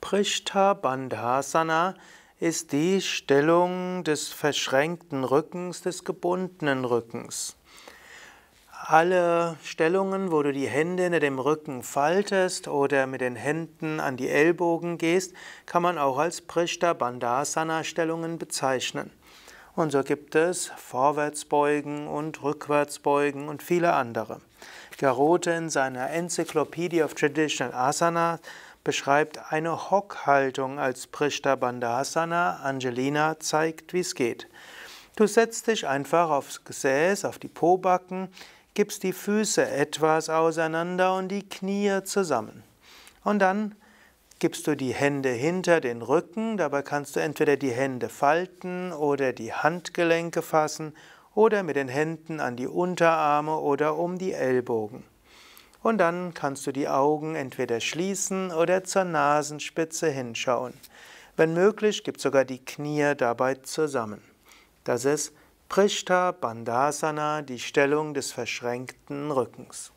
Prishta Bandhasana ist die Stellung des verschränkten Rückens, des gebundenen Rückens. Alle Stellungen, wo du die Hände hinter dem Rücken faltest oder mit den Händen an die Ellbogen gehst, kann man auch als Prishta Bandhasana stellungen bezeichnen. Und so gibt es Vorwärtsbeugen und Rückwärtsbeugen und viele andere. Garote in seiner Encyclopedia of Traditional Asanas beschreibt eine Hockhaltung als Prishta Bandhasana. Angelina zeigt, wie es geht. Du setzt dich einfach aufs Gesäß, auf die Pobacken, gibst die Füße etwas auseinander und die Knie zusammen. Und dann gibst du die Hände hinter den Rücken, dabei kannst du entweder die Hände falten oder die Handgelenke fassen oder mit den Händen an die Unterarme oder um die Ellbogen. Und dann kannst du die Augen entweder schließen oder zur Nasenspitze hinschauen. Wenn möglich, gib sogar die Knie dabei zusammen. Das ist Prishta Bandhasana, die Stellung des verschränkten Rückens.